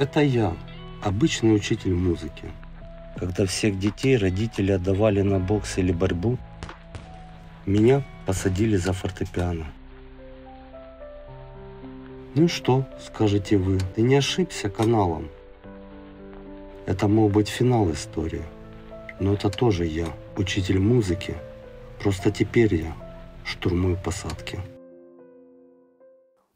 Это я, обычный учитель музыки. Когда всех детей родители отдавали на бокс или борьбу, меня посадили за фортепиано. Ну что, скажете вы, ты не ошибся каналом? Это мог быть финал истории. Но это тоже я, учитель музыки. Просто теперь я штурмую посадки.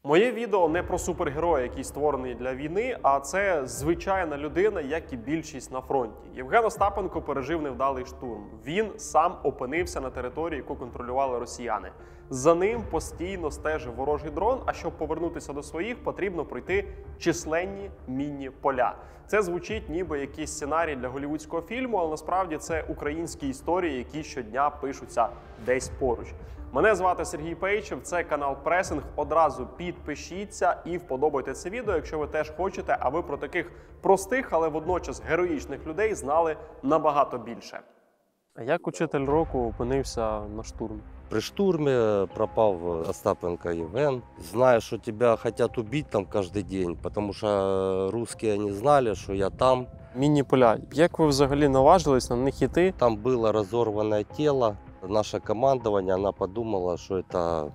Моє відео не про супергероя, який створений для війни, а це звичайна людина, як і більшість на фронті. Євген Остапенко пережив невдалий штурм. Він сам опинився на території, яку контролювали росіяни. За ним постійно стежив ворожий дрон. А щоб повернутися до своїх, потрібно пройти численні мінні поля. Це звучить, ніби якийсь сценарій для голівудського фільму, але насправді це українські історії, які щодня пишуться десь поруч. Мене звати Сергій Пейчев, це канал Пресинг. Одразу підпишіться і вподобайте це відео, якщо ви теж хочете, Аби про таких простих, але водночас героїчних людей знали набагато більше. А як учитель року опинився на штурм? При штурмі э, пропав э, Остапенко Ивен. Знаю, що тебе хотят убить там каждый день, тому що э, русские не знали, що я там. Міні поля. Як ви взагалі наважились на них іти? Там было розорване тело, наше командование, она подумала, что это,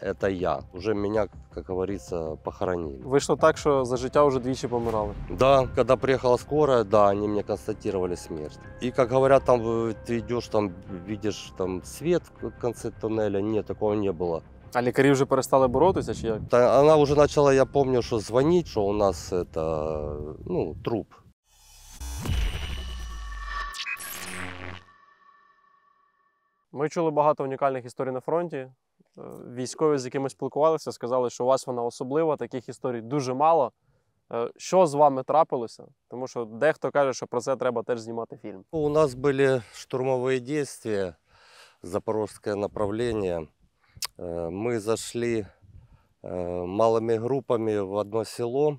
это я. Уже меня, как говорится, похоронили. вышло так, что за життя уже двічі помирали. Да, когда приехала скорая, да, они мне констатировали смерть. И, как говорят, там ты идешь, там видишь там свет в конце тоннеля. Нет, такого не было. А лікарі уже перестали боротися, чи як? Та она уже начала, я помню, что звонить, что у нас это, ну, труп. Ми чули багато унікальних історій на фронті. Е, військові, з якими спілкувалися, сказали, що у вас вона особлива, таких історій дуже мало. Е, що з вами трапилося? Тому що дехто каже, що про це треба теж знімати фільм. У нас були штурмові дії, запорозьке направлення. Е, ми зайшли малими групами в одне село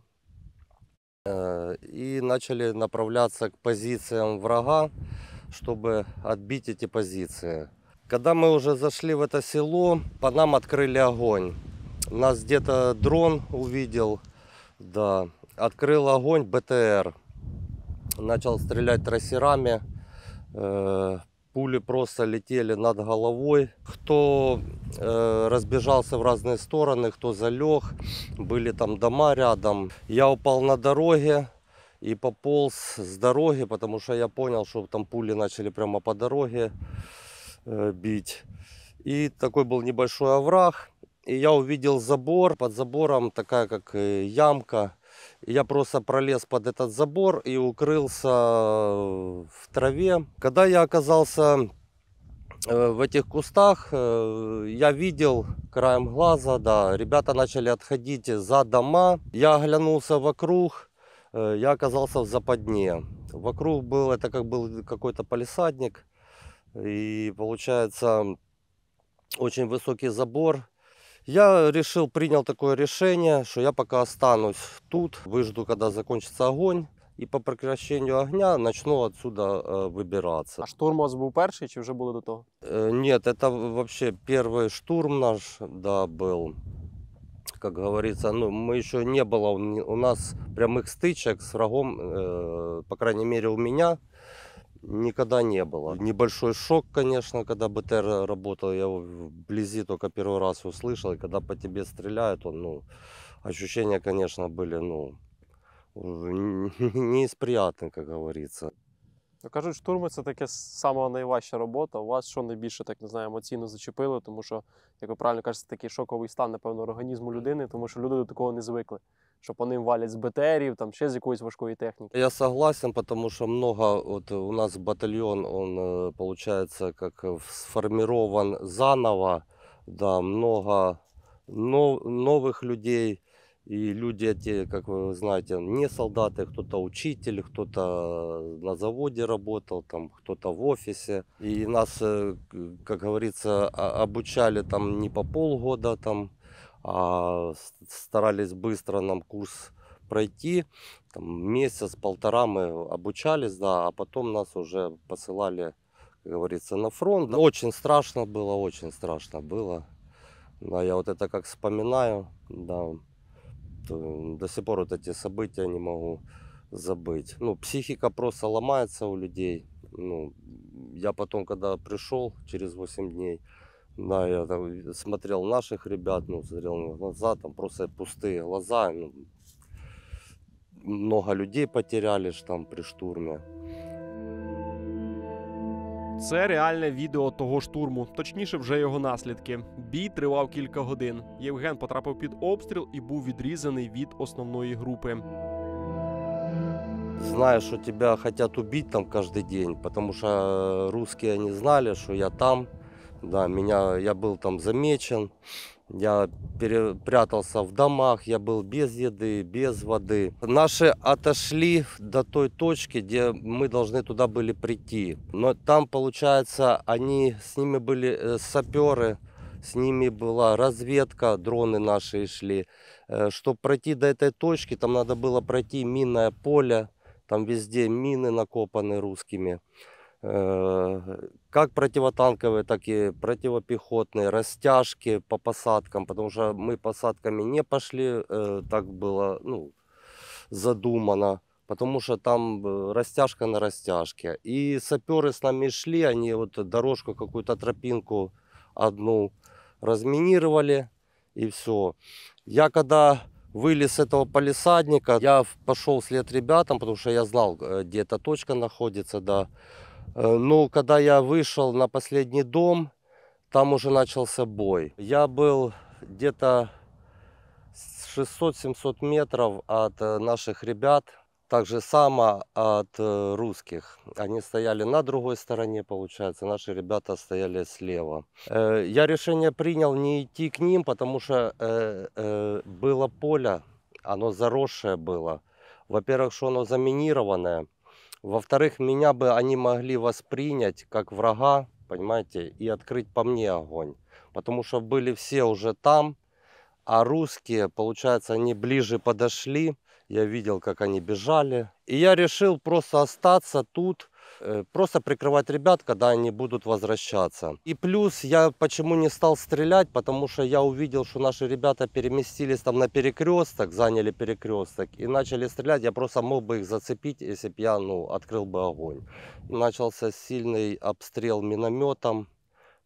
і почали направлятися к позиціям врага, щоб відбити ці позиції. Когда мы уже зашли в это село, по нам открыли огонь. Нас где-то дрон увидел, да. Открыл огонь БТР. Начал стрелять трассерами. Э, пули просто летели над головой. Кто э, разбежался в разные стороны, кто залег. Были там дома рядом. Я упал на дороге и пополз с дороги, потому что я понял, что там пули начали прямо по дороге. Э, бить. И такой был небольшой овраг. И я увидел забор, под забором такая как э, ямка. И я просто пролез под этот забор и укрылся э, в траве. Когда я оказался в этих кустах, я видел краем глаза, да, ребята начали отходить за дома. Я оглянулся вокруг, я оказался в западне. Вокруг был, это как был какой-то полисадник и получается очень высокий забор. Я решил, принял такое решение, что я пока останусь тут, выжду, когда закончится огонь. и по прекращению огня почну відсюди э, выбираться. А штурм у вас был первый, или уже было до того? Е, Ні, це вообще первый штурм наш да, был, Как говорится, ну, мы еще не было у нас прямых стычек с врагом, э, по крайней мере, у меня. никогда не было. Небольшой шок, конечно, когда БТР работал, я его вблизи только первый раз услышал, и когда по тебе стреляют, он, ну, ощущения, конечно, были, ну, не из приятных, как говорится. Ну, кажуть, штурми це таке сама найважча робота. У вас що найбільше так не знаю, емоційно зачепило, тому що, як ви правильно кажете, такий шоковий стан, напевно, організму людини, тому що люди до такого не звикли. що по ним валять з БТРів, там ще з якоїсь важкої техніки. Я согласен, тому що много от у нас батальйон, он э, получается как э, сформирован заново, да, много нов, новых людей. И люди эти, как вы знаете, не солдаты, кто-то учитель, кто-то на заводе работал, там кто-то в офисе. И нас, э, как говорится, обучали там не по полгода, там а, старались быстро нам курс пройти. Там месяц-полтора мы обучались, да, а потом нас уже посылали, как говорится, на фронт. Очень страшно было, очень страшно было. Да, я вот это как вспоминаю, да, до сих пор вот эти события не могу забыть. Ну, психика просто ломается у людей. Ну, я потом, когда пришел через 8 дней, Да, я там смотрел наших ребят, ну, смотрел на глаза, там просто пустые глаза. Ну, много людей потеряли ж там при штурмі. Це реальне відео того штурму, точніше, вже його наслідки. Бій тривав кілька годин. Євген потрапив під обстріл і був відрізаний від основної групи. Знаю, що тебе хочуть убити там кожен день, тому що э, русські не знали, що я там. Да, меня, я был там замечен, я прятался в домах, я был без еды, без воды. Наши отошли до той точки, где мы должны туда были прийти. Но там, получается, они, с ними были э, саперы, с ними была разведка, дроны наши шли. Э, Чтобы пройти до этой точки, там надо было пройти минное поле, там везде мины накопаны русскими. Э, как противотанковые, так и противопехотные, растяжки по посадкам, потому что мы посадками не пошли, э, так было ну, задумано, потому что там э, растяжка на растяжке. И саперы с нами шли, они вот дорожку, какую-то тропинку одну разминировали и все. Я когда вылез с этого полисадника, я пошел вслед ребятам, потому что я знал, где эта точка находится, да. Э, ну, когда я вышел на последний дом, там уже начался бой. Я был где-то 600-700 метров от э, наших ребят, так же само от э, русских. Они стояли на другой стороне, получается, наши ребята стояли слева. Я решение принял не идти к ним, потому что было поле, оно заросшее было. Во-первых, что оно заминированное. Во-вторых, меня бы они могли воспринять как врага, понимаете, и открыть по мне огонь. Потому что были все уже там, а русские, получается, они ближе подошли. Я видел, как они бежали. И я решил просто остаться тут, Э, просто прикрывать ребят, когда они будут возвращаться. И плюс я почему не стал стрелять, потому что я увидел, что наши ребята переместились там на перекресток, заняли перекресток и начали стрелять. Я просто мог бы их зацепить, если бы я ну, открыл бы огонь. Начался сильный обстрел минометом,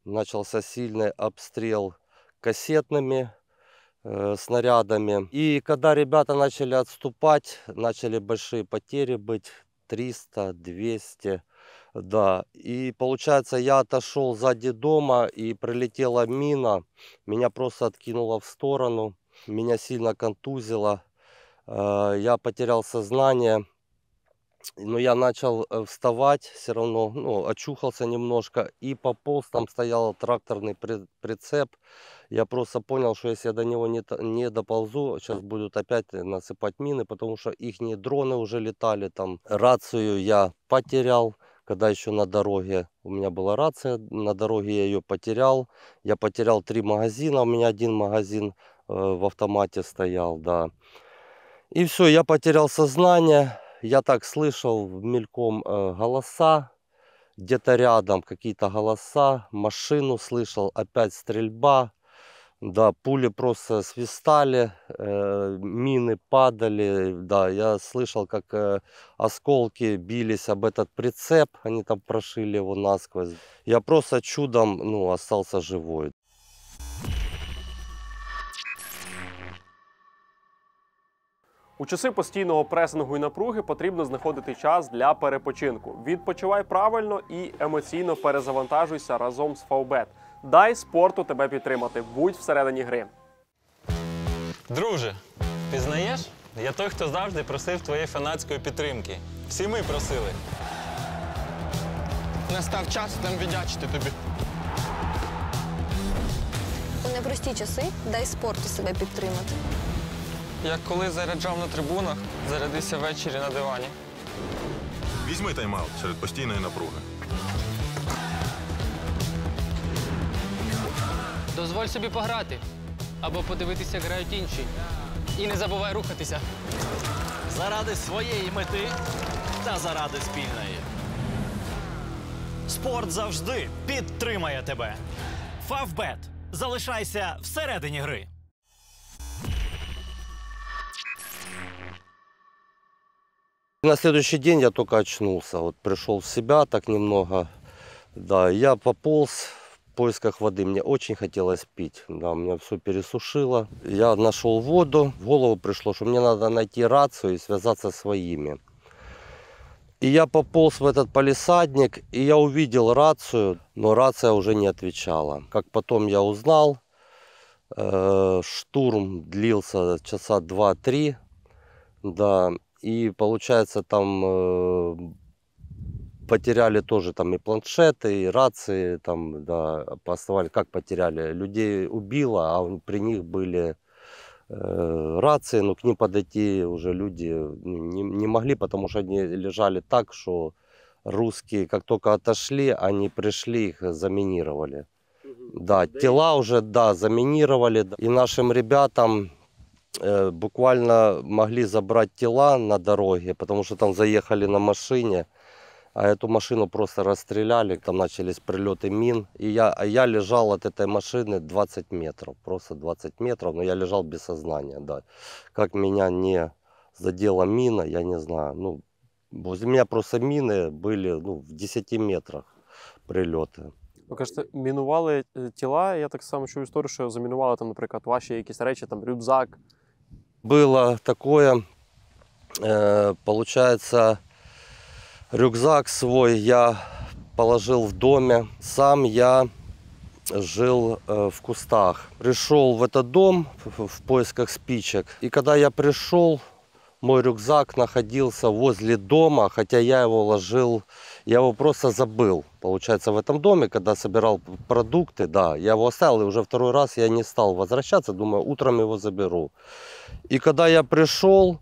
начался сильный обстрел кассетными э, снарядами. И когда ребята начали отступать, начали большие потери быть, 300, 200. Да, и получается, я отошел сзади дома, и прилетела мина. Меня просто откинуло в сторону. Меня сильно контузило. Э, я потерял сознание. Но я начал э, вставать, все равно ну, очухался немножко. И пополз, там стоял тракторный прицеп. Я просто понял, что если я до него не, не доползу, сейчас будут опять э, насыпать мины, потому что их дроны уже летали. Там рацию я потерял, когда еще на дороге. У меня была рация, на дороге я ее потерял. Я потерял три магазина, у меня один магазин э, в автомате стоял, да. И все, я потерял сознание. Я так слышал мельком э, голоса, где-то рядом какие-то голоса, машину слышал, опять стрельба, Да, пули просто свистали, э, мины падали. Да, я слышал, как э, осколки бились об этот прицеп, они там прошили его насквозь. Я просто чудом ну, остался живой. У часи постійного пресингу і напруги потрібно знаходити час для перепочинку. Відпочивай правильно і емоційно перезавантажуйся разом з Фаубет – Дай спорту тебе підтримати. Будь всередині гри. Друже, пізнаєш? Я той, хто завжди просив твоєї фанатської підтримки. Всі ми просили. Настав час нам віддячити тобі. У непрості часи дай спорту себе підтримати. Як коли заряджав на трибунах, зарядися ввечері на дивані. Візьми тайм-аут серед постійної напруги. Дозволь собі пограти або подивитися, як грають інші. І не забувай рухатися. Заради своєї мети та заради спільної. Спорт завжди підтримає тебе. Фавбет. Залишайся всередині гри. На следующий день я только очнулся. Вот пришел в себя так немного. Да, я пополз поисках воды. Мне очень хотелось пить. Да, у меня все пересушило. Я нашел воду. В голову пришло, что мне надо найти рацию и связаться с своими. И я пополз в этот палисадник, и я увидел рацию, но рация уже не отвечала. Как потом я узнал, э, штурм длился часа 2-3, да, и получается там э, потеряли тоже там и планшеты, и рации, там, да, поставали, как потеряли, людей убило, а при них были э, рации, но к ним подойти уже люди э, не, не могли, потому что они лежали так, что русские, как только отошли, они пришли, их заминировали. Да, тела уже, да, заминировали. И нашим ребятам э, буквально могли забрать тела на дороге, потому что там заехали на машине а эту машину просто расстреляли, там начались прилеты мин. И я, а я лежал от этой машины 20 метров, просто 20 метров, но я лежал без сознания, да. Как меня не задела мина, я не знаю. Ну, возле меня просто мины были ну, в 10 метрах прильоти. Ви кажете, мінували э, тіла. Я так само чую історію, що замінували там, наприклад, ваші якісь речі, там рюкзак. Було таке, е, э, получается, Рюкзак свой я положил в доме. Сам я жил э, в кустах. Пришел в этот дом в поисках спичек. И когда я пришел, мой рюкзак находился возле дома, хотя я его ложил, я его просто забыл. Получается, в этом доме, когда собирал продукты, да, я его оставил, и уже второй раз я не стал возвращаться, думаю, утром его заберу. И когда я пришел,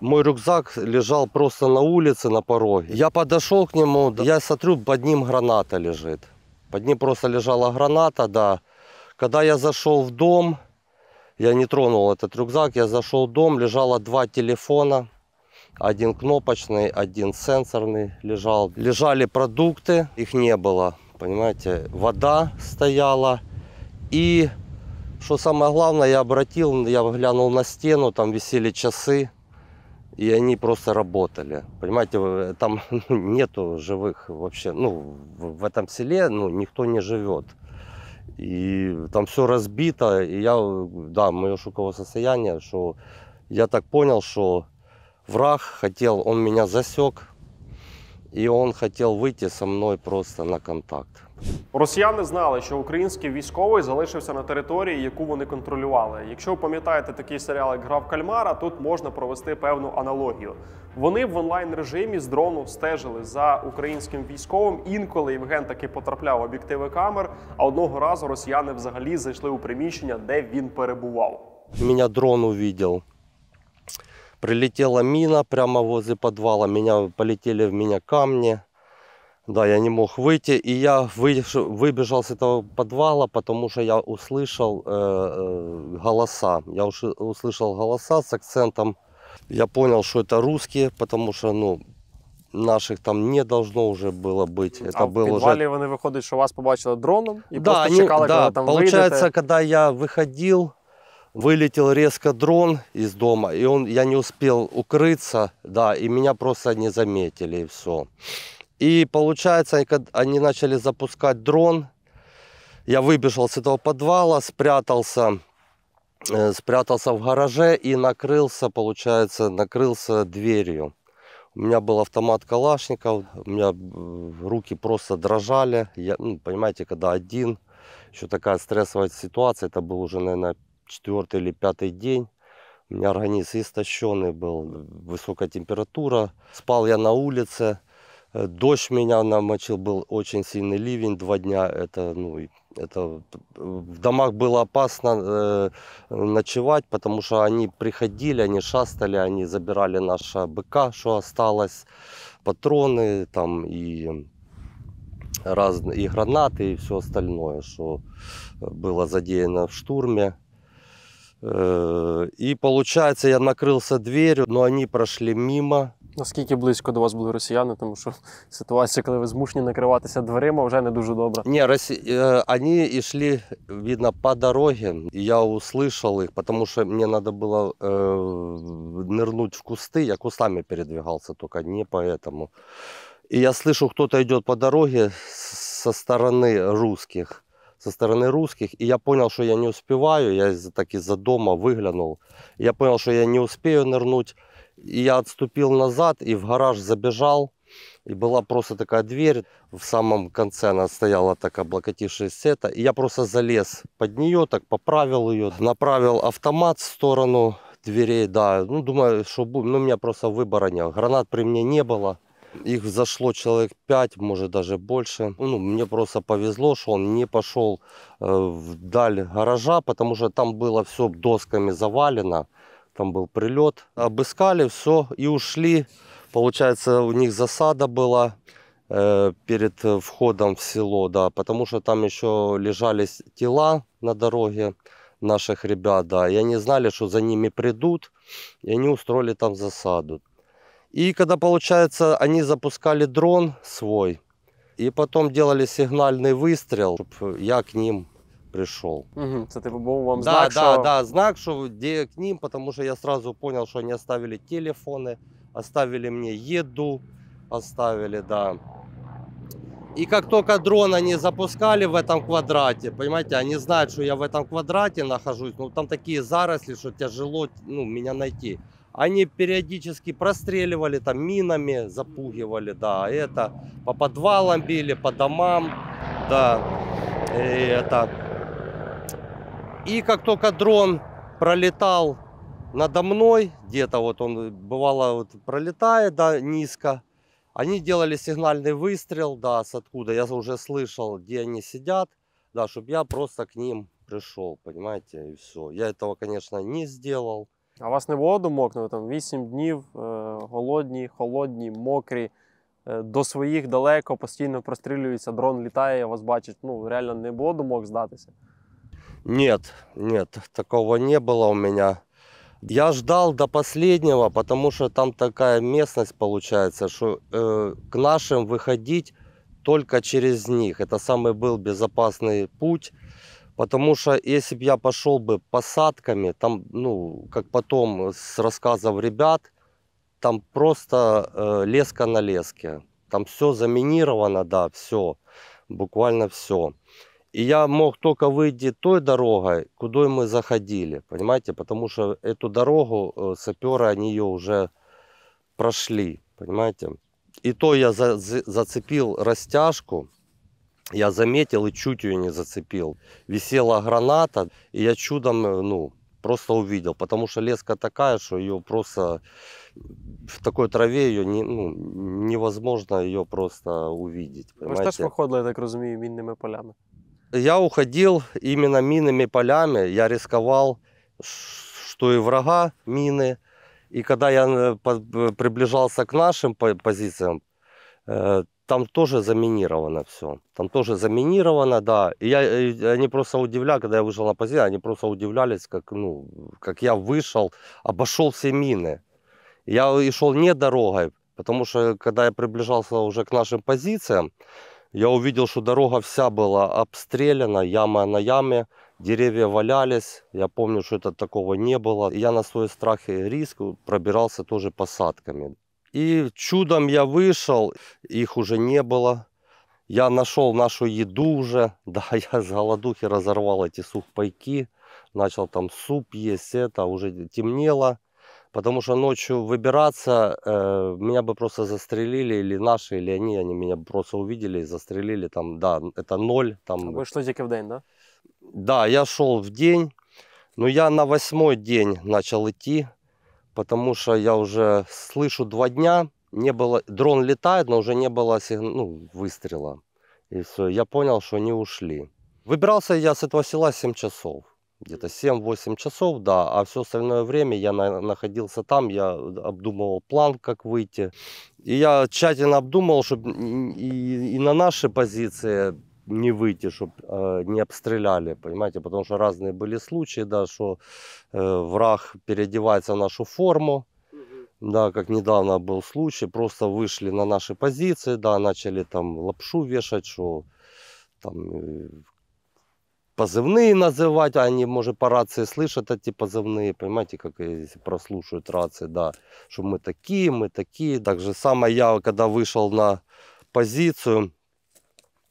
мой рюкзак лежал просто на улице, на пороге. Я подошел к нему, я смотрю, под ним граната лежит. Под ним просто лежала граната, да. Когда я зашел в дом, я не тронул этот рюкзак, я зашел в дом, лежало два телефона. Один кнопочный, один сенсорный лежал. Лежали продукты, их не было, понимаете. Вода стояла и, что самое главное, я обратил, я глянул на стену, там висели часы и они просто работали. Понимаете, э, там ну, нету живых вообще, ну, в этом селе ну, никто не живет. И там все разбито, и я, э, да, мое шоковое состояние, что я так понял, что враг хотел, он меня засек, и он хотел выйти со мной просто на контакт. Росіяни знали, що український військовий залишився на території, яку вони контролювали. Якщо ви пам'ятаєте такий серіал, як грав Кальмара, тут можна провести певну аналогію. Вони в онлайн режимі з дрону стежили за українським військовим. Інколи Євген таки потрапляв в об'єктиви камер. А одного разу росіяни взагалі зайшли у приміщення, де він перебував. Мене дрон увидел. Прилетела міна прямо возле підвала. Меня полетели в меня камні. Да, я не мог выйти, и я выбежал с этого подвала, потому что я услышал э, э голоса. Я уже услышал голоса с акцентом. Я понял, что это русские, потому что, ну, Наших там не должно уже было быть. А это А в підвалі вже... вони выходят, что вас побачили дроном і да, просто чекали, да, коли там Получается, вийдете. когда я выходил, вылетел резко дрон из дома, и он, я не успел укрыться, да, и меня просто не заметили, и все. И получается, они начали запускать дрон. Я выбежал с этого подвала, спрятался, э, спрятался в гараже и накрылся, получается, накрылся дверью. У меня был автомат Калашников, у меня э, руки просто дрожали. Я, ну, понимаете, когда один, еще такая стрессовая ситуация, это был уже, наверное, четвертый или пятый день. У меня организм истощенный был, высокая температура. Спал я на улице. Э, дождь меня намочил, был очень сильный ливень, два дня, это, ну, это э, в домах было опасно э, ночевать, потому что они приходили, они шастали, они забирали наша быка, что осталось, патроны там и разные, и гранаты и все остальное, что э, было задеяно в штурме. Э, и получается, я накрылся дверью, но они прошли мимо Наскільки близько до вас були росіяни, тому що ситуація, коли ви змушені накриватися дверима, вже не дуже добра. Ні, росі... Е, вони йшли, видно, по дорозі. Я услышал їх, тому що мені треба було е... нирнути в кусти. Я кустами передвигався, тільки не по этому. І я слышу, хто-то йде по дорозі со сторони русских. Со стороны русских, и я понял, что я не успеваю. Я так из-за дома выглянул. Я понял, что я не успею нырнуть. И я отступил назад и в гараж забежал. И была просто такая дверь, в самом конце она стояла так, облокотившись это. И я просто залез под нее, так поправил ее, направил автомат в сторону дверей, да. Ну, думаю, что ну, у меня просто выбора нет. Гранат при мне не было. Их зашло человек 5, может даже больше. Ну, мне просто повезло, что он не пошел э, вдаль гаража, потому что там было все досками завалено там был прилет. Обыскали все и ушли. Получается, у них засада была э, перед э, входом в село, да, потому что там еще лежали тела на дороге наших ребят, да, и они знали, что за ними придут, и они устроили там засаду. И когда, получается, они запускали дрон свой, и потом делали сигнальный выстрел, чтобы я к ним пришел. Угу. Це типу був вам да, знак, да, да, знак, что где к ним, потому что я сразу понял, что они оставили телефоны, оставили мне еду, оставили, да. И как только дрон они запускали в этом квадрате, понимаете, они знают, что я в этом квадрате нахожусь, но ну, там такие заросли, что тяжело ну, меня найти. Они периодически простреливали там минами, запугивали, да, это по подвалам били, по домам, да, и это и как только дрон пролетал надо мной, где-то вот он, бывало, вот пролетает да, низко, они делали сигнальный выстрел, да, с откуда, я уже слышал, где они сидят, да, чтобы я просто к ним пришел понимаете, и все. Я этого, конечно, не сделал. А вас не було думок, ну там 8 днів, е, э, голодні, холодні, мокрі, е, э, до своїх далеко, постійно прострілюється, дрон літає, вас бачить. Ну, реально не було думок здатися. Нет, нет, такого не было у меня. Я ждал до последнего, потому что там такая местность получается, что э, к нашим выходить только через них. Это самый был безопасный путь, потому что если бы я пошел бы посадками, там, ну, как потом с рассказов ребят, там просто э, леска на леске. Там все заминировано, да, все, буквально все. И я мог только выйти той дорогой, куда мы заходили, понимаете, потому что эту дорогу э, саперы, они ее уже прошли, понимаете. И то я за, за, зацепил растяжку, я заметил и чуть ее не зацепил. Висела граната, и я чудом, э, ну, просто увидел, потому что леска такая, что ее просто в такой траве ее не, ну, невозможно ее просто увидеть. Понимаете? Ви ж теж виходили, я так розумію, мінними полями. Я уходил именно минными полями, я рисковал, что и врага мины. И когда я э, э, приближался к нашим позициям, э, там тоже заминировано все. Там тоже заминировано, да. И я, они просто удивляли, когда я вышел на позицию, они просто удивлялись, как, ну, как я вышел, обошел все мины. Я и шел не дорогой, потому что когда я приближался уже к нашим позициям, я увидел, что дорога вся была обстреляна, яма на яме, деревья валялись. Я помню, что это такого не было. Я на свой страх и риск пробирался тоже посадками. И чудом я вышел, их уже не было. Я нашел нашу еду уже. Да, я с голодухи разорвал эти сухпайки. Начал там суп есть, это уже темнело. Потому что ночью выбираться, э, меня бы просто застрелили, или наши, или они, они меня просто увидели и застрелили, там, да, это ноль. А там... А вы шлетики в день, да? Да, я шел в день, но я на восьмой день начал идти, потому что я уже слышу два дня, не было, дрон летает, но уже не было сиг... ну, выстрела. И все, я понял, что они ушли. Выбирался я с этого села 7 часов где-то 7-8 часов, да, а все остальное время я на, находился там, я э, обдумывал план, как выйти. И я тщательно обдумал, чтобы и, и на наши позиции не выйти, чтобы э, не обстреляли, понимаете, потому что разные были случаи, да, что э, враг переодевается в нашу форму, да, как недавно был случай, просто вышли на наши позиции, да, начали там лапшу вешать, что там э, позывные называть, а они, может, по рации слышат эти а позывные, понимаете, как прослушают рации, да, что мы такие, мы такие. Так же самое я, когда вышел на позицию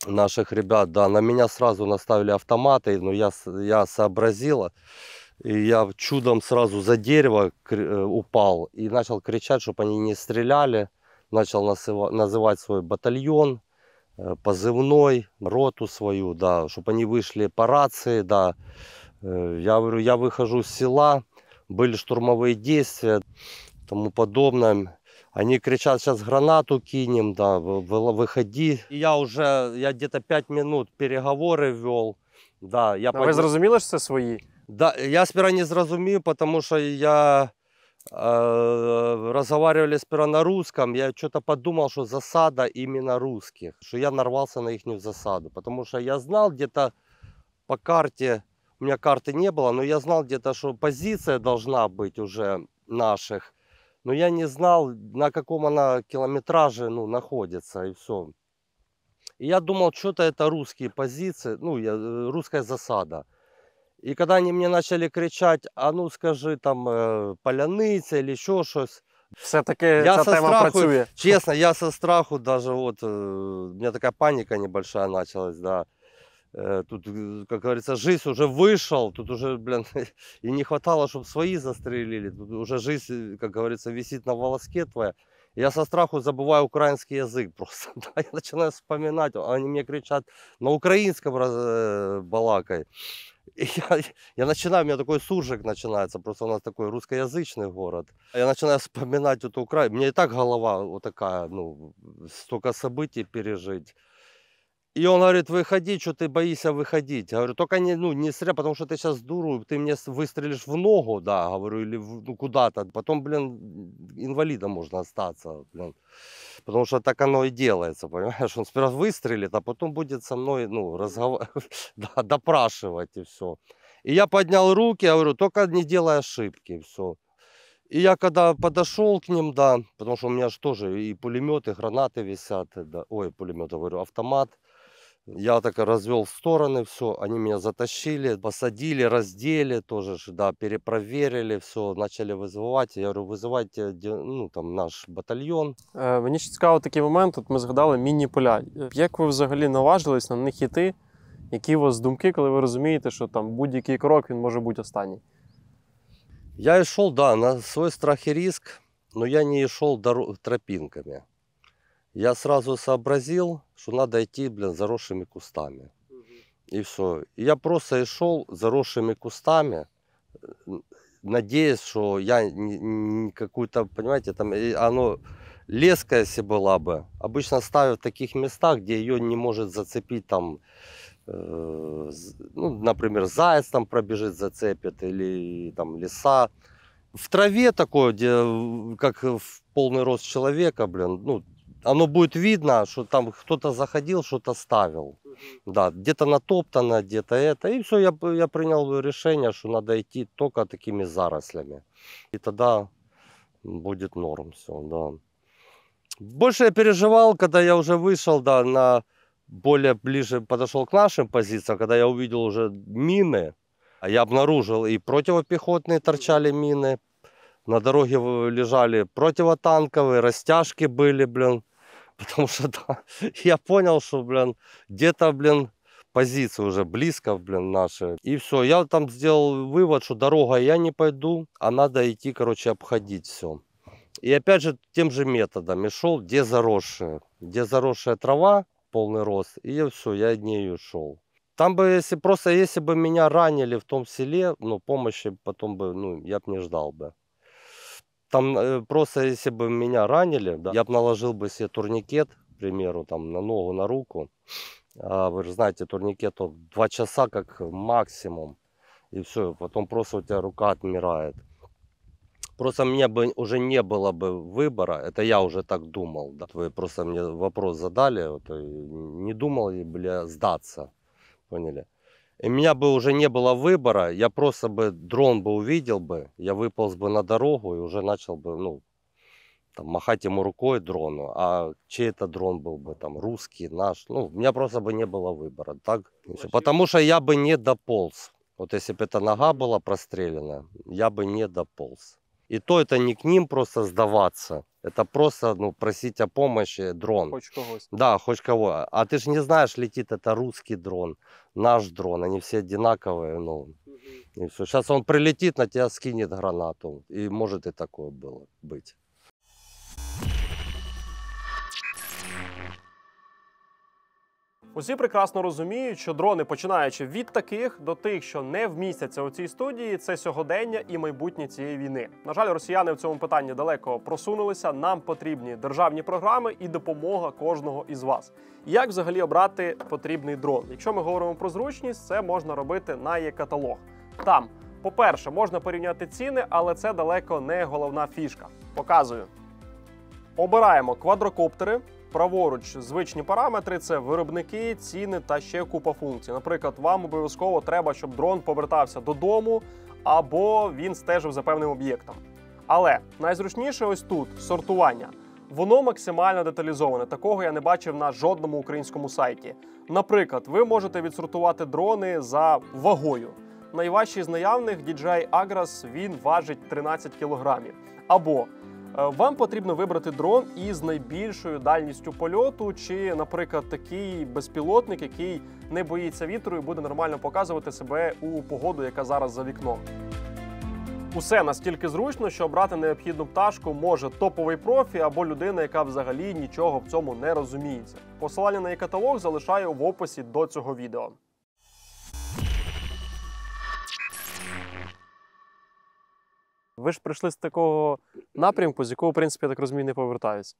наших ребят, да, на меня сразу наставили автоматы, но я, я сообразила, и я чудом сразу за дерево э, упал и начал кричать, чтобы они не стреляли, начал называть свой батальон, Э, позывной, роту свою, да, чтобы они вышли по рации, да. Э, я говорю, я выхожу с села, были штурмовые действия, тому подобное. Они кричат, сейчас гранату кинем, да, выходи. И я уже, я где-то 5 минут переговоры вел. Да, я а пон... Ви зрозуміли, що це Да, я сперва не зрозумів, потому что я Э, разговаривали сперва на русском, я что-то подумал, что засада именно русских, что я нарвался на их засаду, потому что я знал где-то по карте, у меня карты не было, но я знал где-то, что позиция должна быть уже наших, но я не знал, на каком она километраже ну, находится и все. И я думал, что-то это русские позиции, ну, я, э, русская засада. И когда они мне начали кричать, а ну скажи там э, поляниця или еще что-то, Все-таки ця со страху, Честно, я со страху даже вот, э, у меня такая паника небольшая началась, да. Э, тут, как говорится, жизнь уже вышел, тут уже, блин, и не хватало, чтобы свои застрелили. Тут уже жизнь, как говорится, висит на волоске твоя. Я со страху забываю украинский язык просто. Да, я начинаю вспоминать, они мне кричат на украинском раз, балакай я, я начинаю, у меня такой суржик начинается, просто у нас такой русскоязычный город. А я начинаю вспоминать эту край, мне и так голова вот такая, ну, столько событий пережить. И он говорит, выходи, что ты боишься выходить. Я говорю, только не, ну, не стрель, потому что ты сейчас дуру, ты мне выстрелишь в ногу, да, говорю, или в, ну, куда-то. Потом, блин, инвалидом можно остаться, блин. Потому что так оно и делается, понимаешь? Он сперва выстрелит, а потом будет со мной, ну, разговор... допрашивать и все. И я поднял руки, говорю, только не делай ошибки, все. И я когда подошел к ним, да, потому что у меня же тоже и пулеметы, и гранаты висят, да, ой, пулемет, говорю, автомат – Я так развел в стороны все, они меня затащили, посадили, раздели тоже, да, перепроверили все, начали вызивати. Я говорю, вызывайте ну, там, наш батальйон. Е, мені ще цікаво такий момент, тут ми згадали міні-поля. Е, як ви взагалі наважились на них йти? Які у вас думки, коли ви розумієте, що там будь-який крок він може бути останній? Я йшов, да, на свій страх і риск, але я не йшов тропинками. я сразу сообразил, что надо идти, блин, заросшими кустами. И все. я просто и шел заросшими кустами, надеясь, что я не, какую-то, понимаете, там оно леска, если была бы, обычно ставят в таких местах, где ее не может зацепить там, э, ну, например, заяц там пробежит, зацепит, или там леса. В траве такое, где как в полный рост человека, блин, ну, оно будет видно, что там кто-то заходил, что-то ставил. Да, где-то натоптано, где-то это. И все, я, я принял решение, что надо идти только такими зарослями. И тогда будет норм все, да. Больше я переживал, когда я уже вышел, да, на более ближе подошел к нашим позициям, когда я увидел уже мины, а я обнаружил и противопехотные торчали мины, на дороге лежали противотанковые, растяжки были, блин. Потому что да, я понял, что, блин, где-то, блин, позиции уже близко, блин, наши. И все, я там сделал вывод, что дорога я не пойду, а надо идти, короче, обходить все. И опять же тем же методом я шел, где заросшая, где заросшая трава, полный рост, и все, я нею шел. Там бы, если просто, если бы меня ранили в том селе, ну, помощи потом бы, ну, я бы не ждал бы. Там э, просто, если бы меня ранили, да, я бы наложил бы себе турникет, к примеру, там на ногу, на руку. А вы же знаете, турникет два часа как максимум. И все, потом просто у тебя рука отмирает. Просто мне бы уже не было бы выбора, это я уже так думал. Да. Вы просто мне вопрос задали, вот, э, не думал ли, бля, сдаться, поняли? И у меня бы уже не было выбора, я просто бы дрон бы увидел бы, я выполз бы на дорогу и уже начал бы, ну, там, махать ему рукой дрону, а чей это дрон был бы, там, русский, наш, ну, у меня просто бы не было выбора, так? Очень... Потому что я бы не дополз. Вот если бы эта нога была прострелена, я бы не дополз. И то это не к ним просто сдаваться, это просто ну, просить о помощи дрон. Хоть когось. Да, хоть кого. А ты же не знаешь, летит это русский дрон, наш дрон. Они все одинаковые. Ну, угу. и все. Сейчас он прилетит, на тебя скинет гранату. И может и такое было быть. Усі прекрасно розуміють, що дрони, починаючи від таких до тих, що не вмістяться у цій студії, це сьогодення і майбутнє цієї війни. На жаль, росіяни в цьому питанні далеко просунулися. Нам потрібні державні програми і допомога кожного із вас. Як взагалі обрати потрібний дрон? Якщо ми говоримо про зручність, це можна робити на є-каталог. Там, по-перше, можна порівняти ціни, але це далеко не головна фішка. Показую. Обираємо квадрокоптери. Праворуч звичні параметри це виробники, ціни та ще купа функцій. Наприклад, вам обов'язково треба, щоб дрон повертався додому або він стежив за певним об'єктом. Але найзручніше ось тут сортування. Воно максимально деталізоване. Такого я не бачив на жодному українському сайті. Наприклад, ви можете відсортувати дрони за вагою. Найважчий з наявних DJI Agras, він важить 13 кілограмів. Або Е, вам потрібно вибрати дрон із найбільшою дальністю польоту, чи, наприклад, такий безпілотник, який не боїться вітру і буде нормально показувати себе у погоду, яка зараз за вікном. Усе настільки зручно, що обрати необхідну пташку може топовий профі або людина, яка взагалі нічого в цьому не розуміється. Посилання на її каталог залишаю в описі до цього відео. Ви ж прийшли з такого напрямку, з якого, в принципі, я так розумію, не повертаються.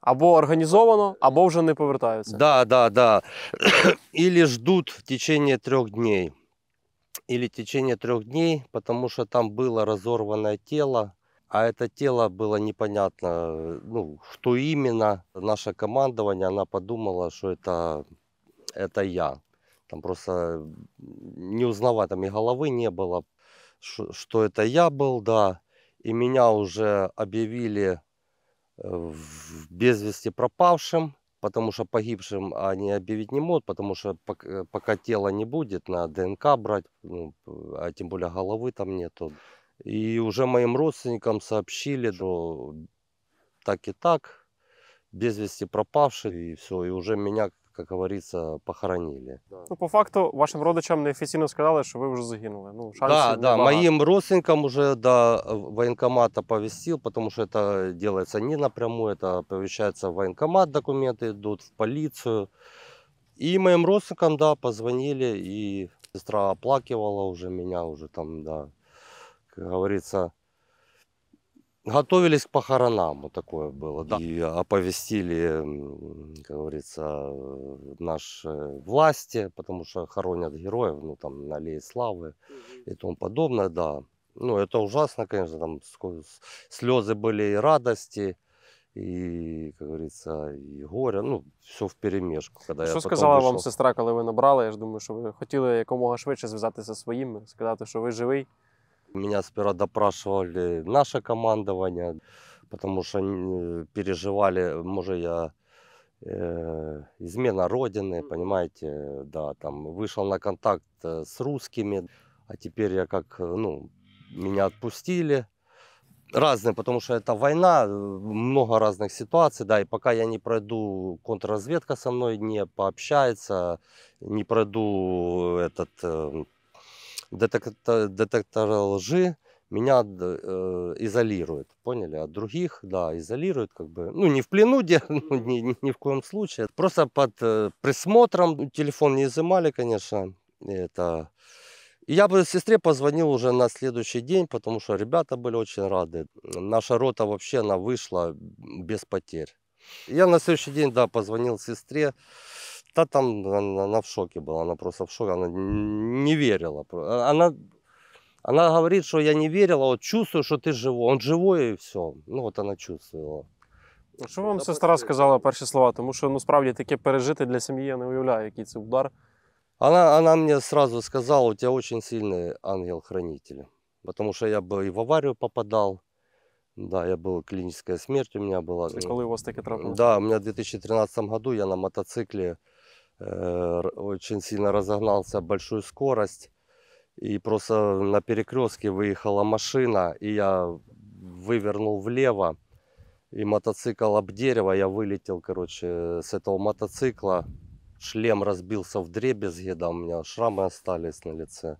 Або організовано, або вже не повертаються. Да, да, да. Или ждут в течение трех дней. Или в течение трех дней, потому что там было разорванное тело. А это тело было непонятно, ну, что именно. Наше командование, она подумала, что это, это я. Там просто не узнавать, там и головы не было, что это я был, да, и меня уже объявили э, без вести пропавшим, потому что погибшим они объявить не могут, потому что э, пока, тела не будет, на ДНК брать, ну, а тем более головы там нету. И уже моим родственникам сообщили, что ну, так и так, без вести пропавший, и все, и уже меня как говорится, похоронили. Ну, по факту, вашим родичам неофіційно сказали, що ви вже загинули. Ну, шансів да, да, небагато. моим родственникам уже до э, военкомата повестил, потому что это делается не напрямую, это повещается в военкомат, документы идут в полицию. И моим родственникам, да, позвонили, и сестра оплакивала уже меня, уже там, да, как говорится, готовились к похоронам, вот такое было. Да. И оповестили, как говорится, э, наши власти, потому что хоронят героев, ну там на аллее славы и тому подобное, да. Ну это ужасно, конечно, там слезы были и радости, и, как говорится, и горя, ну все в перемешку. Когда що ну, я сказала вам сестра, коли ви набрали? Я ж думаю, що ви хотіли якомога швидше зв'язатися зі своїми, сказати, що ви живий. Меня сперва допрашивали наше командование, потому что э, переживали, э, может, я э, измена родины, понимаете, да, там вышел на контакт э, с русскими, а теперь я как, ну, меня отпустили. Разные, потому что это война, много разных ситуаций, да, и пока я не пройду, контрразведка со мной не пообщается, не пройду этот детектор, детектора лжи меня э, изолирует, поняли? От других, да, изолирует, как бы, ну, не в плену, где, ну, ни, ни ни в коем случае. Просто под э, присмотром, ну, телефон не изымали, конечно, это... И я бы сестре позвонил уже на следующий день, потому что ребята были очень рады. Наша рота вообще, она вышла без потерь. Я на следующий день, да, позвонил сестре. Та там она, она в шоке была, она просто в шоке, она не верила. Она, она говорит, что я не верила, вот чувствую, что ты живой. Он живой и все. Ну вот она чувствовала. Що вам сестра сказала перші слова? Тому що насправді, ну, таке пережити для сім'ї я не уявляю, який це удар. Она, она мне сразу сказала, у тебя очень сильный ангел-хранитель. Потому що я бы и в аварию попадал. Да, я был, клиническая смерть у меня была. Це коли у вас таке трапилося? Да, у меня в 2013 году я на мотоцикле Э, очень сильно разогнался, большую скорость. И просто на перекрестке выехала машина, и я вывернул влево. И мотоцикл об дерево, я вылетел, короче, с этого мотоцикла. Шлем разбился в дребезги, да, у меня шрамы остались на лице.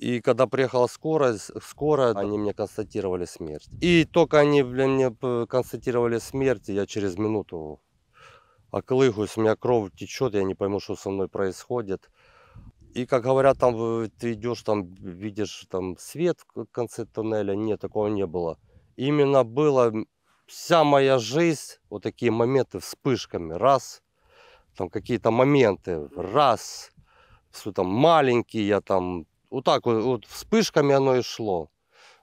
И когда приехала скорость, скорая они мне констатировали смерть. И только они, мне констатировали смерть, я через минуту околыгаюсь, а у меня кровь течет, я не пойму, что со мной происходит. И, как говорят, там э, ты идешь, там видишь там свет в конце тоннеля. Нет, такого не было. Именно было вся моя жизнь, вот такие моменты вспышками, раз, там какие-то моменты, раз, все там маленькие, я там, вот так вот, вот вспышками оно и шло.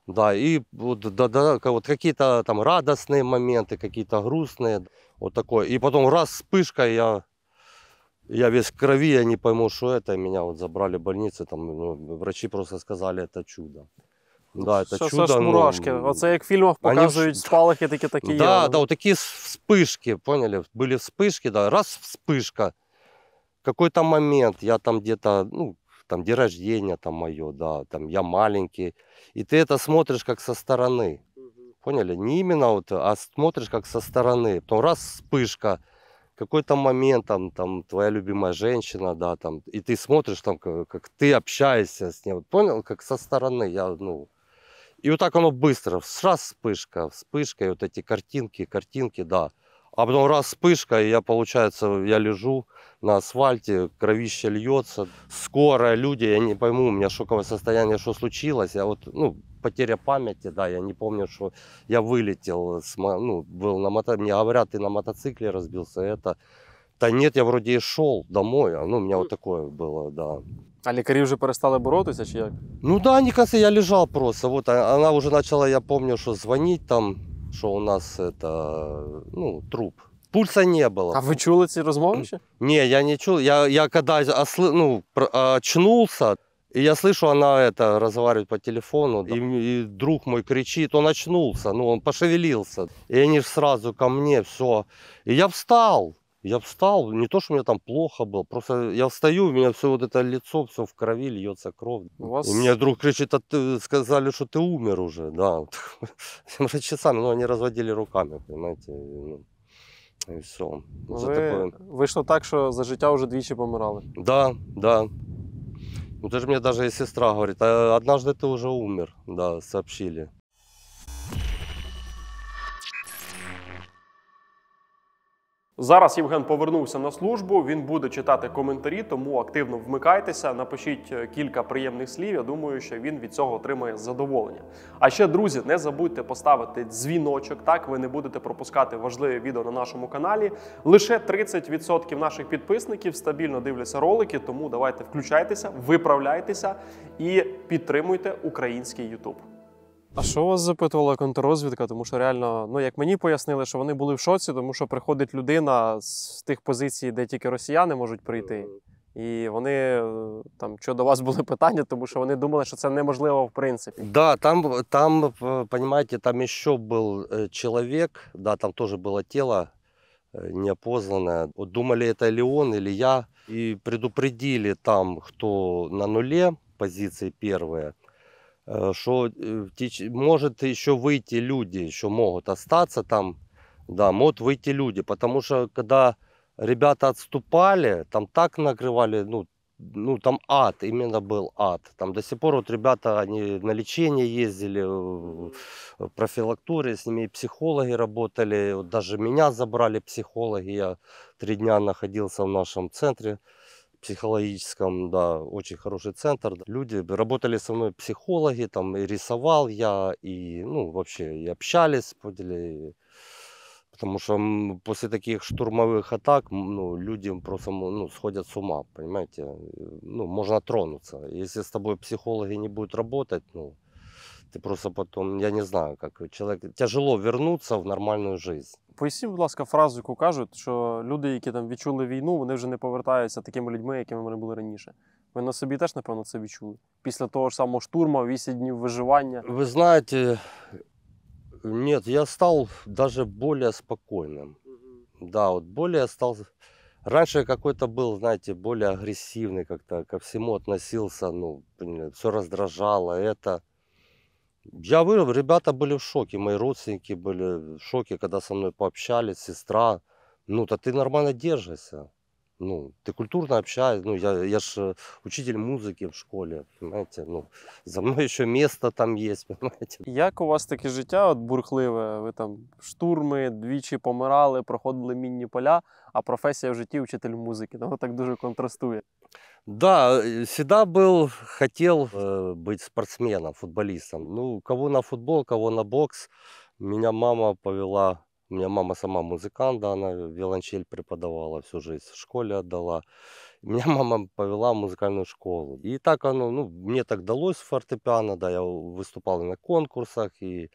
Да, и вот, да, да, вот какие-то там радостные моменты, какие-то грустные. Вот такое. И потом раз вспышка, я, я весь в крови, я не пойму, что это. меня вот забрали в больницу, там ну, врачи просто сказали, это чудо. Да, это Сейчас чудо. Аж ну, мурашки. Ну, Оце как в фильмах показывают, они... спалахи такие такие. Да, явно. да, вот такие вспышки, поняли? Были вспышки, да, раз вспышка. Какой-то момент я там где-то, ну, там день рождения там мое, да, там я маленький. И ты это смотришь как со стороны. Угу. Поняли? Не именно вот, а смотришь как со стороны. Потом раз вспышка, какой-то момент, там, там, твоя любимая женщина, да, там, и ты смотришь, там, как, как ты общаешься с ней, вот, понял, как со стороны, я, ну, и вот так оно быстро, раз вспышка, вспышка, и вот эти картинки, картинки, да, а потом раз вспышка, и я, получается, я лежу на асфальте, кровище льется. Скорая, люди, я не пойму, у меня шоковое состояние, что случилось. Я вот, ну, потеря памяти, да, я не помню, что я вылетел, с, ну, был на мото... мне говорят, ты на мотоцикле разбился, это. Та нет, я вроде и шел домой, а, ну, у меня вот такое было, да. А лікарі вже перестали боротися, чи Ну да, они, не я лежал просто. Вот а она уже начала, я помню, что звонить там, что у нас это, ну, труп. Пульса не было А вы чули ці разговоры не я не чув. Я я когда осли, ну, очнулся и я слышу, она это разговаривает по телефону, и, и друг мой кричит, он очнулся, ну он пошевелился. И они же сразу ко мне, все. И я встал я встал, не то, что у меня там плохо было, просто я встаю, у меня все вот это лицо, все в крови, льется кровь. У вас... И меня друг кричит, а ты сказали, что ты умер уже, да. уже Часами, но ну, они разводили руками, понимаете. Ну, и все. Ну, вы, ви... таке... так, что за життя уже двічі помирали. да, Да. Ну, це ж мені навіть сестра говорит, «А однажды ты уже умер, да, сообщили. Зараз Євген повернувся на службу. Він буде читати коментарі, тому активно вмикайтеся. Напишіть е, кілька приємних слів. Я думаю, що він від цього отримає задоволення. А ще, друзі, не забудьте поставити дзвіночок. Так ви не будете пропускати важливі відео на нашому каналі. Лише 30% наших підписників стабільно дивляться ролики, тому давайте включайтеся, виправляйтеся і підтримуйте український YouTube. А що вас запитувала контррозвідка? Тому що реально, ну як мені пояснили, що вони були в шоці, тому що приходить людина з тих позицій, де тільки росіяни можуть прийти. І вони е, там що до вас були питання, тому що вони думали, що це неможливо в принципі. Да, там, там, е, понимаете, там еще был э, человек, да, там тоже было тело э, неопознане. Вот думали, це или он, или я. і предупредили там, хто на нулі позиції первые. що э, э, может ще вийти люди, що можуть остаться там, да, можуть вийти люди. Потому що коли ребята відступали, там так накривали, ну, ну там ад, именно был ад. Там до сих пор вот ребята они на лечение ездили, в профилактуре, с ними и психологи работали, вот даже меня забрали психологи, я три дня находился в нашем центре психологическом, да, очень хороший центр. Люди работали со мной психологи, там и рисовал я, и, ну, вообще и общались, поняли. Потому что после таких штурмовых атак ну, люди просто ну, сходят с ума, понимаете? Э, ну, можно тронуться. Если с тобой психологи не будут работать, ну, Ты просто потом, я не знаю, как э, человек тяжело вернуться в нормальную жизнь. Поясніть, будь ласка, фразу, яку кажуть, що люди, які там відчули війну, вони вже не повертаються такими людьми, якими вони були раніше. Ви на собі теж, напевно, це відчули. Після того ж самого штурму, 8 днів виживання. Ви знаєте, ні, я стал даже более спокойным. Да, вот более стал... Раньше я какой-то был, знаете, более то ко всему относился, ну, все раздражало это. Я вырвал, ребята были в шоке, мои родственники были в шоке, когда со мной пообщались, сестра. Ну, то ты нормально держишься. Ну, ты культурно общаешься. Ну, я, я же учитель музыки в школе, понимаете. Ну, за мной ще місто там є, понимаете. Як у вас таке життя от бурхливе? Ви там штурми, двічі помирали, проходили мінні поля, а професія в житті вчитель музики. Ну, так дуже контрастує. Да, э, всегда был, хотел э, быть спортсменом, футболистом. Ну, кого на футбол, кого на бокс. Меня мама повела, у меня мама сама музыкант, да, она виолончель преподавала всю жизнь, в школе отдала. Меня мама повела в музыкальную школу. И так оно, ну, мне так далось фортепиано, да, я выступал и на конкурсах, и,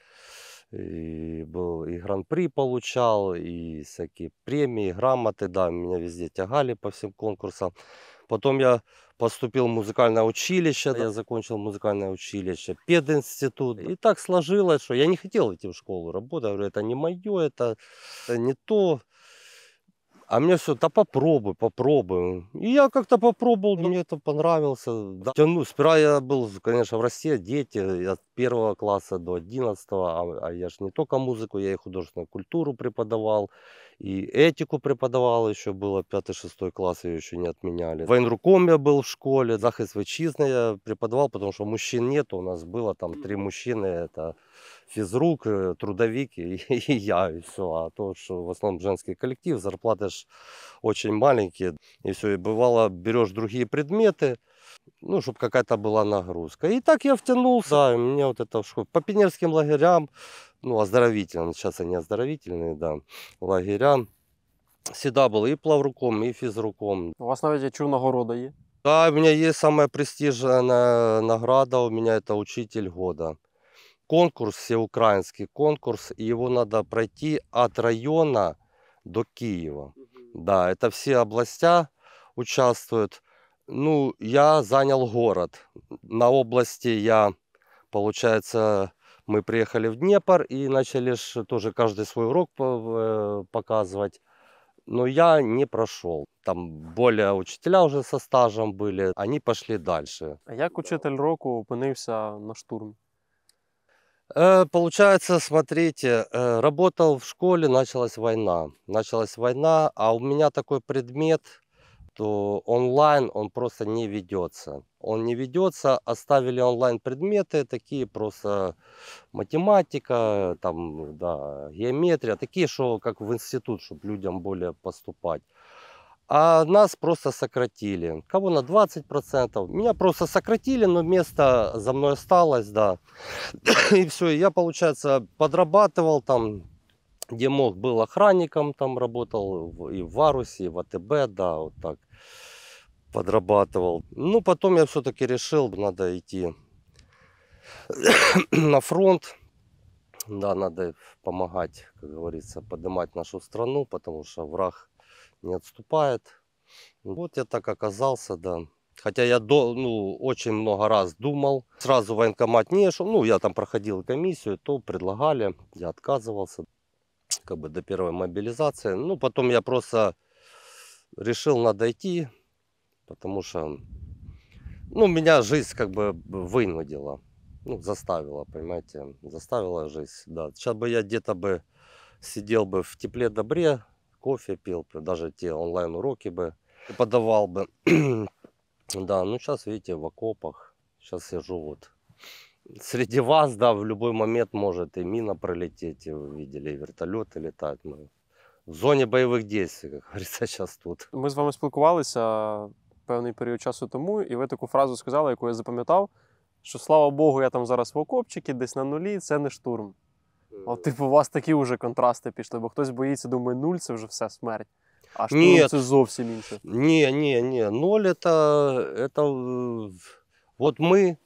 и был, и гран-при получал, и всякие премии, грамоты, да, меня везде тягали по всем конкурсам. Потом я поступил в музыкальное училище, я закончил музыкальное училище, пединститут. И так сложилось, что я не хотел идти в школу работать. Я говорю, это не мое, это, это не то. А мне все, да попробуй, попробуй. И я как-то попробовал, мне это понравился. Да. Тяну, сперва я был, конечно, в России, дети от первого класса до одиннадцатого, а, а я же не только музыку, я и художественную культуру преподавал, и этику преподавал еще было, пятый-шестой класс ее еще не отменяли. Военруком я был в школе, захист вычизны я преподавал, потому что мужчин нет, у нас было там три мужчины, это физрук, э, трудовик и, и я, и все. А то, что в основном женский коллектив, зарплаты ж очень маленькие. И все, и бывало, берешь другие предметы, ну, чтобы какая-то была нагрузка. И так я втянулся, да, мне вот это в школе. По пионерским лагерям, ну, оздоровительные, сейчас они оздоровительные, да, лагеря. Всегда был и плавруком, и физруком. У вас наверное, я чув нагорода є? Да, у меня есть самая престижная награда, у меня это учитель года конкурс, всеукраинский конкурс, и его надо пройти от района до Киева. Да, это все областя участвуют. Ну, я занял город. На области я, получается, мы приехали в Днепр и начали тоже каждый свой урок э, показывать. Но я не прошел. Там более учителя уже со стажем были, они пошли дальше. А як учитель року опинився на штурм? Э, получается, смотрите, э, работал в школе, началась война. Началась война, а у меня такой предмет, то онлайн он просто не ведется. Он не ведется, оставили онлайн предметы, такие просто математика, там, да, геометрия, такие, что как в институт, чтобы людям более поступать. А нас просто сократили. Кого на 20%. Меня просто сократили, но место за мной осталось, да. И все, я, получается, подрабатывал там, где мог, был охранником, там работал и в Варусе, и в АТБ, да, вот так подрабатывал. Ну, потом я все-таки решил, надо идти на фронт. Да, надо помогать, как говорится, поднимать нашу страну, потому что враг не отступает. Вот я так оказался, да. Хотя я до, ну, очень много раз думал. Сразу военкомат не шел. Ну, я там проходил комиссию, то предлагали. Я отказывался. Как бы до первой мобилизации. Ну, потом я просто решил, надо идти. Потому что, ну, меня жизнь как бы вынудила. Ну, заставила, понимаете. Заставила жизнь, да. Сейчас бы я где-то бы сидел бы в тепле-добре, кофе пил, даже те онлайн-уроки бы подавал бы. да, ну сейчас, видите, в окопах. Сейчас сижу вот среди вас, да, в любой момент может и мина пролететь, и вы видели, и вертольоти летать. Ну, в зоне бойових действий, как говорится, сейчас тут. Мы с вами спілкувалися а, певний період часу тому, и вы такую фразу сказали, яку я запам'ятав, что слава Богу, я там зараз в окопчикі, десь на нулі, це не штурм. От, а, типу, у вас такі вже контрасти пішли, бо хтось боїться, думає, нуль це вже все смерть. А штурм це зовсім інше. Ні, ні, ні. Ноль це. это... Вот мы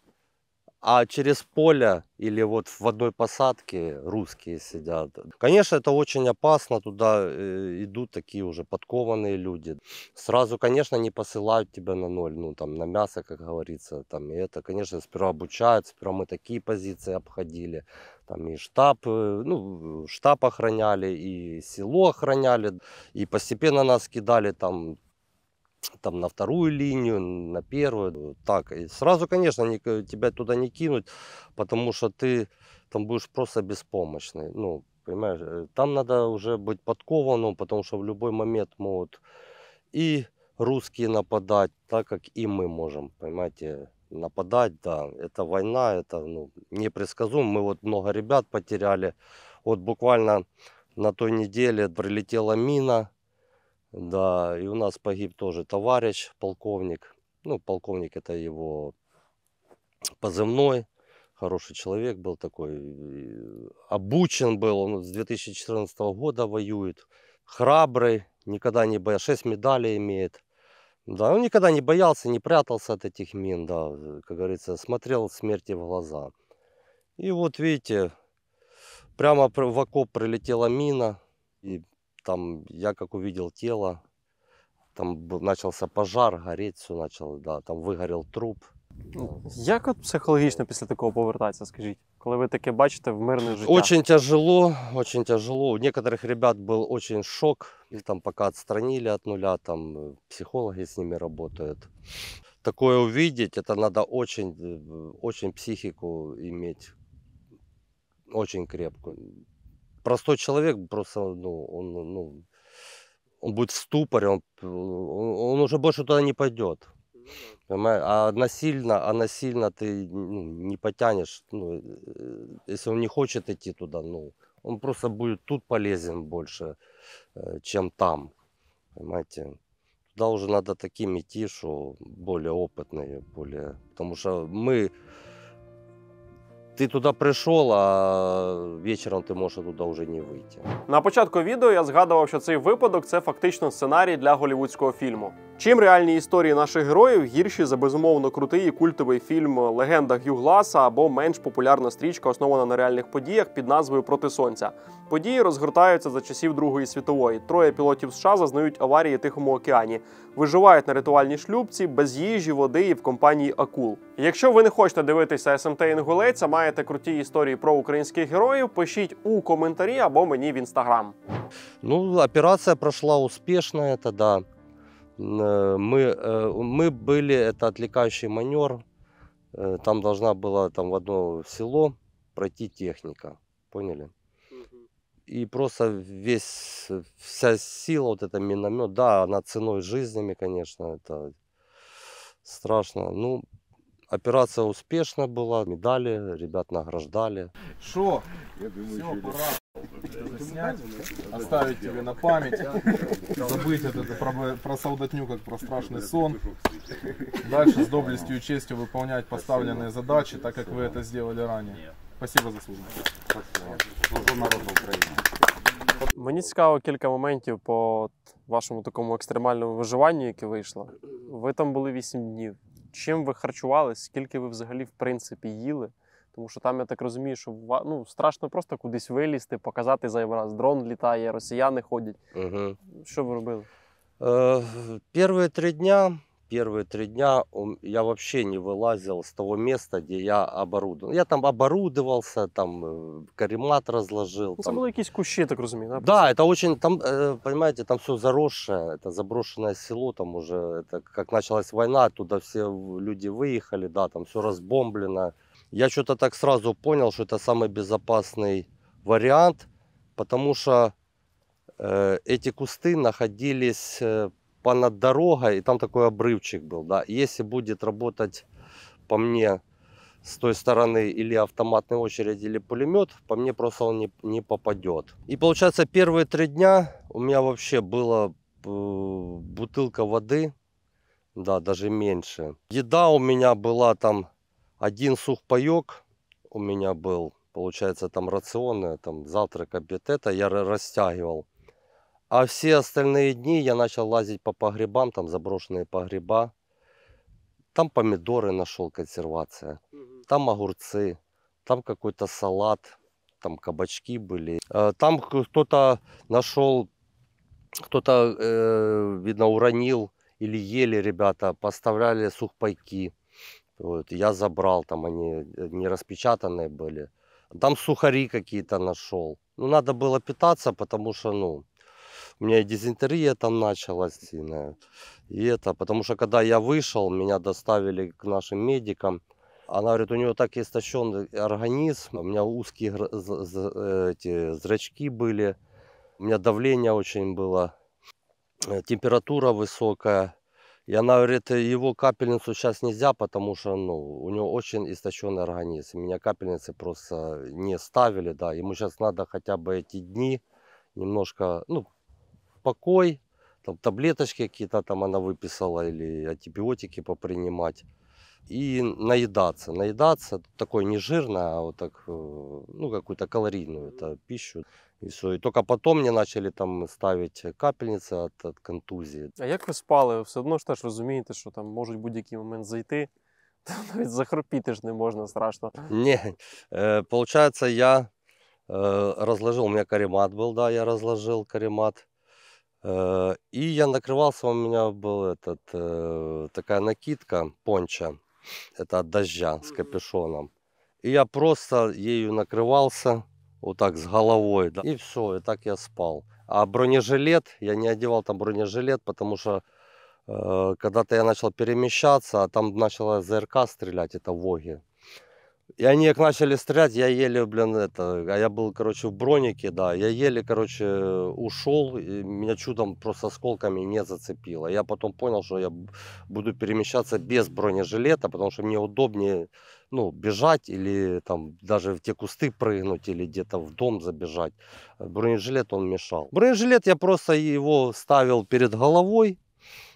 а через поле или вот в одной посадке русские сидят. Конечно, это очень опасно, туда э, идут такие уже подкованные люди. Сразу, конечно, не посылают тебя на ноль, ну там на мясо, как говорится, там и это, конечно, сперва обучают, сперва мы такие позиции обходили, там и штаб, э, ну штаб охраняли, и село охраняли, и постепенно нас кидали там там на вторую линию, на первую. Э, так, и сразу, конечно, не, тебя туда не кинуть, потому что ты там будешь просто беспомощный. Ну, понимаешь, э, там надо уже быть подкованным, потому что в любой момент могут и русские нападать, так как и мы можем, понимаете, нападать, да. Это война, это ну, непредсказуемо. Мы вот много ребят потеряли. Вот буквально на той неделе прилетела мина, да, и у нас погиб тоже товарищ, полковник. Ну, полковник это его позывной. Хороший человек был такой. Обучен был, он с 2014 года воюет. Храбрый, никогда не боялся. Шесть медалей имеет. Да, он никогда не боялся, не прятался от этих мин, да, э, как говорится, смотрел смерти в глаза. И вот видите, прямо в окоп прилетела мина, и там я как увидел тело, там начался пожар, гореть все начало, да, там выгорел труп. Ну, як от психологічно після такого повертатися, скажите, когда вы таке бачите в мирной жизни? Очень тяжело, очень тяжело. У некоторых ребят был очень шок. там пока отстранили от нуля, там э, психологи с ними работают. Такое увидеть, это надо очень, э, очень психику иметь, очень крепкую простой человек, просто ну, он, ну, он будет в ступоре, он, он уже больше туда не пойдет. Ну Понимаешь? А насильно, а насильно ты ну, не потянешь. Ну, э, э, если он не хочет идти туда, ну, он просто будет тут полезен больше, э, чем там. Понимаете? Туда уже надо таким идти, что более опытные, более... Потому что мы Ти туди прийшов, а вечором ти можеш туди вже не вийти. На початку відео я згадував, що цей випадок це фактично сценарій для голівудського фільму. Чим реальні історії наших героїв гірші за безумовно крутий і культовий фільм Легенда Гюгласа або менш популярна стрічка, основана на реальних подіях під назвою Проти сонця. Події розгортаються за часів Другої світової. Троє пілотів США зазнають аварії Тихому океані, виживають на ритуальній шлюбці без їжі, води і в компанії Акул. Якщо ви не хочете дивитися СМТ ем Інгулець, а маєте круті історії про українських героїв, пишіть у коментарі або мені в інстаграм. Ну, операція пройшла успішно, це да. Э, мы, э, мы были, это отвлекающий маневр, э, там должна была там в одно село пройти техника, поняли? И просто весь, вся сила, вот эта миномет, да, она ценой жизнями, конечно, это страшно. Ну, Операция успешна была, медали, ребят награждали. Шо? Я думаю, Все, пора снять, оставить тебе на память, забыть это, про, про солдатню, как про страшный сон. Дальше с доблестью и честью выполнять поставленные задачи, так как вы это сделали ранее. Спасибо за службу. Служу народу України. Мені цікаво кілька моментів по вашому такому екстремальному виживанню, яке вийшло. Ви там були 8 днів. чим ви харчувались, скільки ви взагалі в принципі їли. Тому що там я так розумію, що ну, страшно просто кудись вилізти, показати зайвий раз. Дрон літає, росіяни ходять. Угу. Що ви робили? Е, Перші три дня первые три дня я вообще не вылазил с того места, где я оборудовал. Я там оборудовался, там э, каремат разложил. Це ну, там... какие-то кущи, так розумію, да? Да, это очень, там, э, понимаете, там все заросшее, это заброшенное село, там уже, это как началась война, туда все люди выехали, да, там все разбомблено. Я что-то так сразу понял, что это самый безопасный вариант, потому что э, эти кусты находились э, по над дорогой, и там такой обрывчик был, да. если будет работать по мне с той стороны или автоматная очередь, или пулемет, по мне просто он не, не попадет. И получается, первые три дня у меня вообще была э, бутылка воды, да, даже меньше. Еда у меня была там один сухпайок у меня был, получается, там рационы, э, там завтрак, обед, это я растягивал. А все остальные дни я начал лазить по погребам, там заброшенные погреба. Там помидоры нашел, консервация. Там огурцы, там какой-то салат, там кабачки были. А, там кто-то нашел, кто-то, э, видно, уронил или ели ребята, поставляли сухпайки. Вот, я забрал, там они э, не распечатанные были. Там сухари какие-то нашел. Ну, надо было питаться, потому что, ну, у меня и дизентерия там началась сильная. И это, потому что когда я вышел, меня доставили к нашим медикам. Она говорит, у него так истощен организм, у меня узкие э, эти, зрачки были, у меня давление очень было, э, температура высокая. И она говорит, его капельницу сейчас нельзя, потому что ну, у него очень истощенный организм. Меня капельницы просто не ставили, да. Ему сейчас надо хотя бы эти дни немножко, ну, покой, там таблеточки какие-то там она выписала или антибиотики попринимать. И наедаться. Наедаться такой не жирно, а вот так, э, ну, какую-то калорийную это, пищу. И все. и только потом мне начали там ставить капельницы от від контузії. А як ви спали? Все одно ж теж розумієте, що там можуть будь-який момент зайти, там навіть захропіти ж не можна страшно. Ні, е, я е, э, розложив, у мене каремат був, да, я розложив каремат. Э, и я накрывался, у меня был этот, э, такая накидка, понча, это от дождя с капюшоном. И я просто ею накрывался, вот так с головой, да, и все, и так я спал. А бронежилет, я не одевал там бронежилет, потому что э, когда-то я начал перемещаться, а там начала ЗРК стрелять, это Воги, и они как начали стрелять, я еле, блин, это, а я был, короче, в бронике, да, я еле, короче, ушел, и меня чудом просто осколками не зацепило. Я потом понял, что я буду перемещаться без бронежилета, потому что мне удобнее, ну, бежать или там даже в те кусты прыгнуть или где-то в дом забежать. Бронежилет он мешал. Бронежилет я просто его ставил перед головой,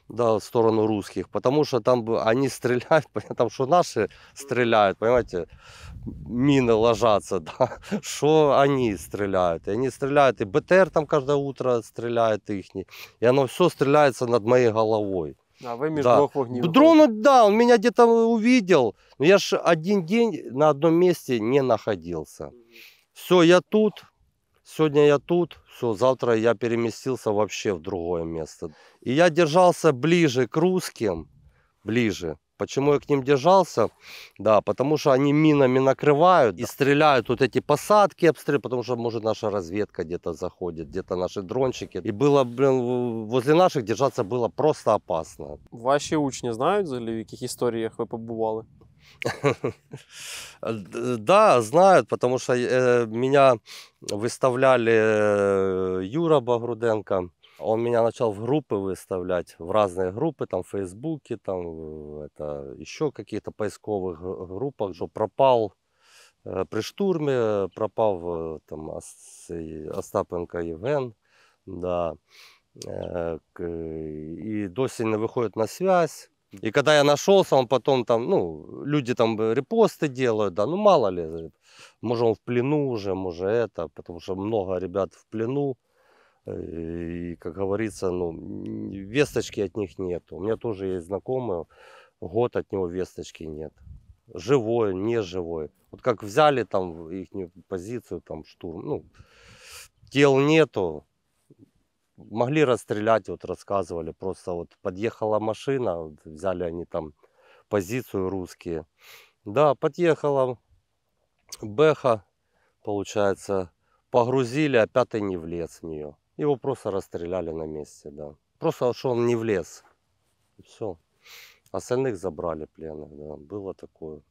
да, в сторону русских, потому что там они стреляют, там что наши стреляют, понимаете, мины ложатся, да, что они стреляют, и они стреляют, и БТР там каждое утро стреляет их, и оно все стреляется над моей головой. А вы между да. двух огней. Дрон, да, он меня где-то увидел, но я же один день на одном месте не находился. Все, я тут, Сегодня я тут, все, завтра я переместился вообще в другое место. И я держался ближе к русским, ближе. Почему я к ним держался? Да, потому что они минами накрывают и стреляют вот эти посадки, обстрел, потому что, может, наша разведка где-то заходит, где-то наши дрончики. И было, блин, возле наших держаться было просто опасно. Ваші учни знают, взагалі, в каких историях вы побывали? Да, знают, потому что э, меня выставляли э, Юра Багруденко. Он меня начал в группы выставлять, в разные группы, там в Фейсбуке, там это, еще каких-то поисковых группах, что пропал э, при штурме, пропал там Остапенко Євген. Да. И досі не выходит на связь. И когда я нашелся, он потом там, ну, люди там репосты делают, да, ну мало ли, может он в плену уже, может это, потому что много ребят в плену. Э, и, как говорится, ну, весточки от них нету. У меня тоже есть знакомые, год от него весточки нет. Живой, не живой. Вот как взяли там их позицию, там штурм, ну, тел нету, Могли расстрелять, вот рассказывали. Просто вот подъехала машина, взяли они там позицию русские. Да, подъехала Беха, получается, погрузили, а пятый не влез в нее. Его просто расстреляли на месте, да. Просто, а что он не влез. Все. Остальных забрали пленных, да. Было такое.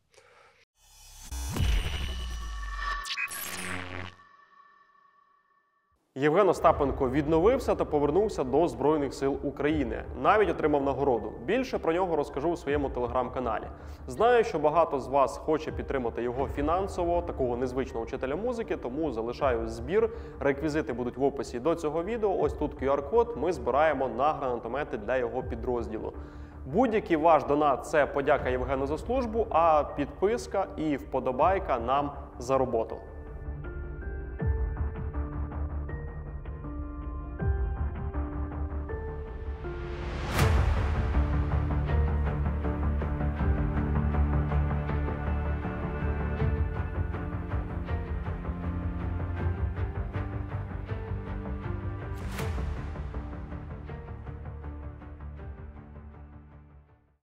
Євген Остапенко відновився та повернувся до Збройних сил України. Навіть отримав нагороду. Більше про нього розкажу у своєму телеграм-каналі. Знаю, що багато з вас хоче підтримати його фінансово, такого незвичного вчителя музики, тому залишаю збір. Реквізити будуть в описі до цього відео. Ось тут QR-код. Ми збираємо на гранатомети для його підрозділу. Будь-який ваш донат це подяка Євгену за службу, а підписка і вподобайка нам за роботу.